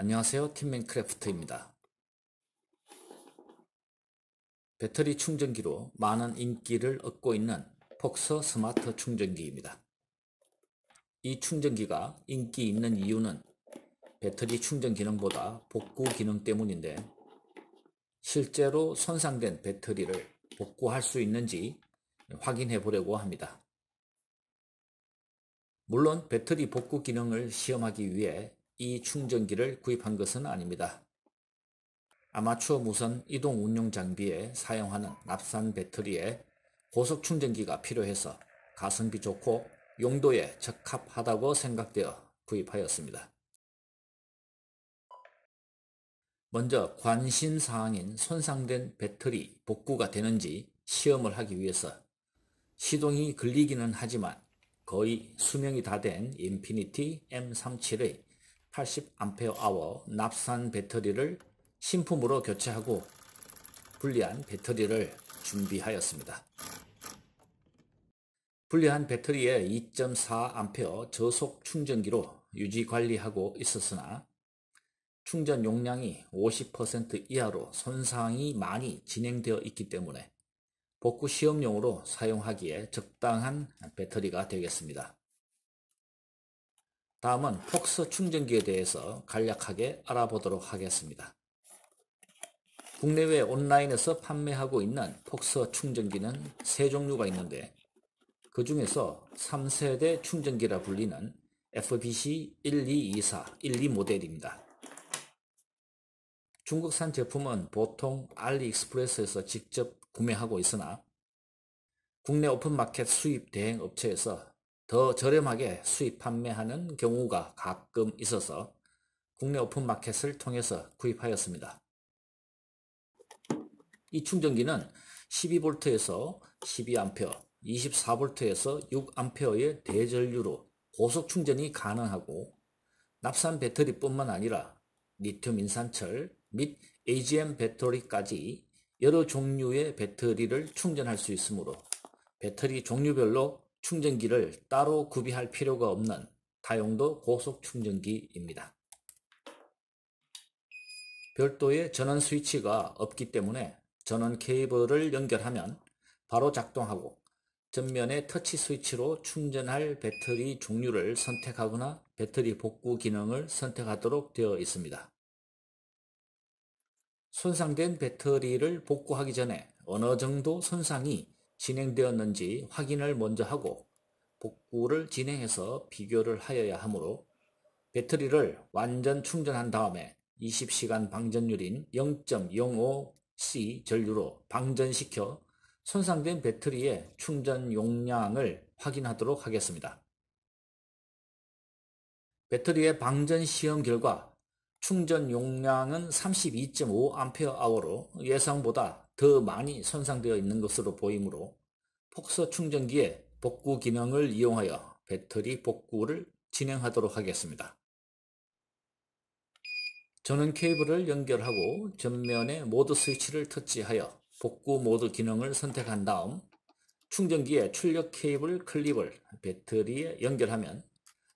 안녕하세요 팀맨 크래프트입니다. 배터리 충전기로 많은 인기를 얻고 있는 폭스 스마트 충전기입니다. 이 충전기가 인기 있는 이유는 배터리 충전 기능보다 복구 기능 때문인데 실제로 손상된 배터리를 복구할 수 있는지 확인해 보려고 합니다. 물론 배터리 복구 기능을 시험하기 위해 이 충전기를 구입한 것은 아닙니다. 아마추어 무선 이동 운용 장비에 사용하는 납산 배터리에 고속 충전기가 필요해서 가성비 좋고 용도에 적합하다고 생각되어 구입하였습니다. 먼저 관심사항인 손상된 배터리 복구가 되는지 시험을 하기 위해서 시동이 걸리기는 하지만 거의 수명이 다 된 인피니티 M37의 80Ah 납산 배터리를 신품으로 교체하고 불리한 배터리를 준비하였습니다. 불리한 배터리에 2.4A 저속 충전기로 유지 관리하고 있었으나 충전 용량이 50% 이하로 손상이 많이 진행되어 있기 때문에 복구 시험용으로 사용하기에 적당한 배터리가 되겠습니다. 다음은 폭스 충전기에 대해서 간략하게 알아보도록 하겠습니다. 국내외 온라인에서 판매하고 있는 폭스 충전기는 세 종류가 있는데 그 중에서 3세대 충전기라 불리는 FBC1224-12 모델입니다. 중국산 제품은 보통 알리익스프레스에서 직접 구매하고 있으나 국내 오픈마켓 수입 대행 업체에서 더 저렴하게 수입 판매하는 경우가 가끔 있어서 국내 오픈마켓을 통해서 구입하였습니다. 이 충전기는 12V에서 12A, 24V에서 6A의 대전류로 고속 충전이 가능하고 납산 배터리뿐만 아니라 리튬 인산철 및 AGM 배터리까지 여러 종류의 배터리를 충전할 수 있으므로 배터리 종류별로 충전기를 따로 구비할 필요가 없는 다용도 고속 충전기입니다. 별도의 전원 스위치가 없기 때문에 전원 케이블을 연결하면 바로 작동하고 전면의 터치 스위치로 충전할 배터리 종류를 선택하거나 배터리 복구 기능을 선택하도록 되어 있습니다. 손상된 배터리를 복구하기 전에 어느 정도 손상이 진행되었는지 확인을 먼저 하고 복구를 진행해서 비교를 하여야 하므로 배터리를 완전 충전한 다음에 20시간 방전율인 0.05C 전류로 방전시켜 손상된 배터리의 충전 용량을 확인하도록 하겠습니다. 배터리의 방전 시험 결과 충전 용량은 32.5Ah 로 예상보다 더 많이 손상되어 있는 것으로 보이므로 폭소 충전기의 복구 기능을 이용하여 배터리 복구를 진행하도록 하겠습니다. 저는 케이블을 연결하고 전면의 모드 스위치를 터치하여 복구 모드 기능을 선택한 다음 충전기의 출력 케이블 클립을 배터리에 연결하면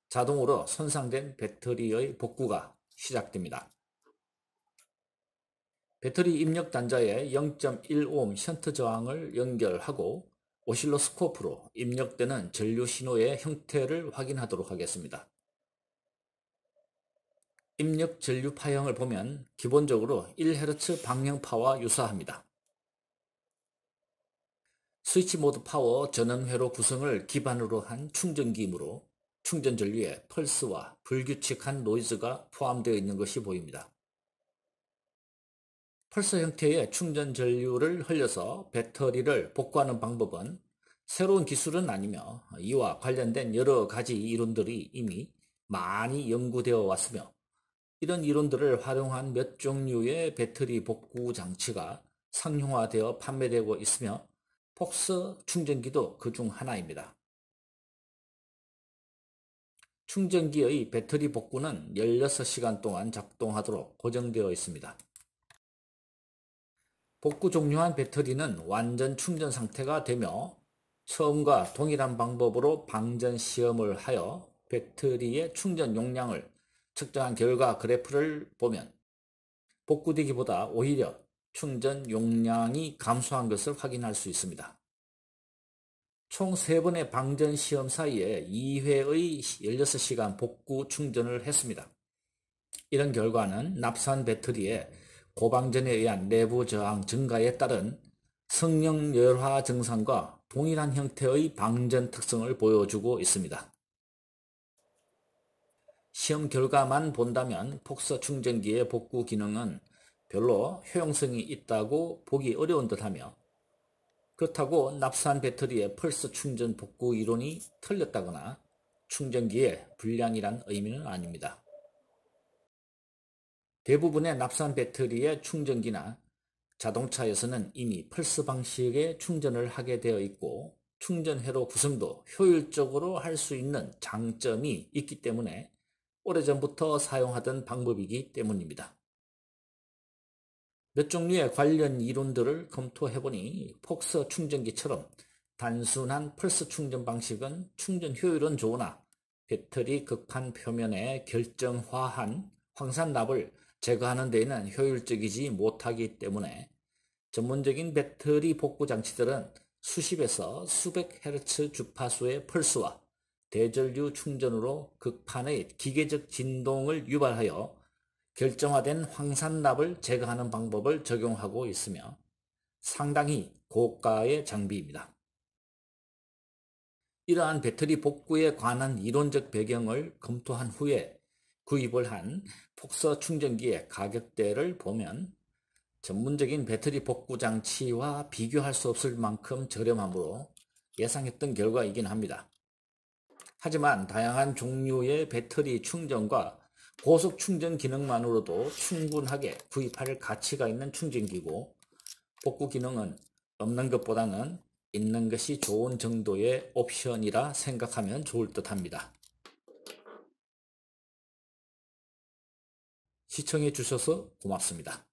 자동으로 손상된 배터리의 복구가 시작됩니다. 배터리 입력 단자에 0.1옴 5 션트 저항을 연결하고 오실로스코프로 입력되는 전류 신호의 형태를 확인하도록 하겠습니다. 입력 전류 파형을 보면 기본적으로 1Hz 방향파와 유사합니다. 스위치 모드 파워 전원회로 구성을 기반으로 한 충전기이므로 충전 전류에 펄스와 불규칙한 노이즈가 포함되어 있는 것이 보입니다. 펄스 형태의 충전 전류를 흘려서 배터리를 복구하는 방법은 새로운 기술은 아니며 이와 관련된 여러 가지 이론들이 이미 많이 연구되어 왔으며 이런 이론들을 활용한 몇 종류의 배터리 복구 장치가 상용화되어 판매되고 있으며 폭스 충전기도 그 중 하나입니다. 충전기의 배터리 복구는 16시간 동안 작동하도록 고정되어 있습니다. 복구 종료한 배터리는 완전 충전 상태가 되며 처음과 동일한 방법으로 방전 시험을 하여 배터리의 충전 용량을 측정한 결과 그래프를 보면 복구되기보다 오히려 충전 용량이 감소한 것을 확인할 수 있습니다. 총 3번의 방전 시험 사이에 2회의 16시간 복구 충전을 했습니다. 이런 결과는 납산 배터리에 고방전에 의한 내부 저항 증가에 따른 성령열화 증상과 동일한 형태의 방전 특성을 보여주고 있습니다. 시험 결과만 본다면 폭서 충전기의 복구 기능은 별로 효용성이 있다고 보기 어려운 듯하며 그렇다고 납산 배터리의 펄스 충전 복구 이론이 틀렸다거나 충전기의 불량이란 의미는 아닙니다. 대부분의 납산 배터리의 충전기나 자동차에서는 이미 펄스 방식의 충전을 하게 되어 있고 충전회로 구성도 효율적으로 할 수 있는 장점이 있기 때문에 오래전부터 사용하던 방법이기 때문입니다. 몇 종류의 관련 이론들을 검토해보니 폭스 충전기처럼 단순한 펄스 충전 방식은 충전 효율은 좋으나 배터리 극판 표면에 결정화한 황산납을 제거하는 데에는 효율적이지 못하기 때문에 전문적인 배터리 복구 장치들은 수십에서 수백 헤르츠 주파수의 펄스와 대전류 충전으로 극판의 기계적 진동을 유발하여 결정화된 황산납을 제거하는 방법을 적용하고 있으며 상당히 고가의 장비입니다. 이러한 배터리 복구에 관한 이론적 배경을 검토한 후에 구입을 그 한 폭서 충전기의 가격대를 보면 전문적인 배터리 복구 장치와 비교할 수 없을 만큼 저렴하므로 예상했던 결과이긴 합니다. 하지만 다양한 종류의 배터리 충전과 고속 충전 기능만으로도 충분하게 구입할 가치가 있는 충전기고 복구 기능은 없는 것보다는 있는 것이 좋은 정도의 옵션이라 생각하면 좋을 듯 합니다. 시청해 주셔서 고맙습니다.